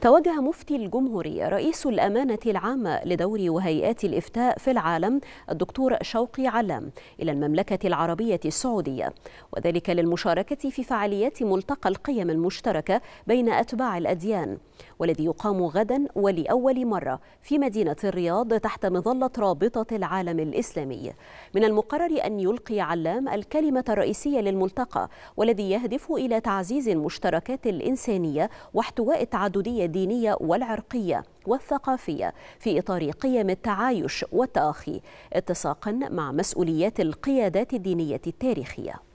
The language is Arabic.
توجه مفتي الجمهورية رئيس الأمانة العامة لدور وهيئات الإفتاء في العالم الدكتور شوقي علام إلى المملكة العربية السعودية وذلك للمشاركة في فعاليات ملتقى القيم المشتركة بين أتباع الأديان والذي يقام غدا ولأول مرة في مدينة الرياض تحت مظلة رابطة العالم الإسلامي من المقرر أن يلقي علام الكلمة الرئيسية للملتقى والذي يهدف إلى تعزيز المشتركات الإنسانية واحتواء التعددية الدينية والعرقية والثقافية في إطار قيم التعايش والتآخي اتساقا مع مسؤوليات القيادات الدينية التاريخية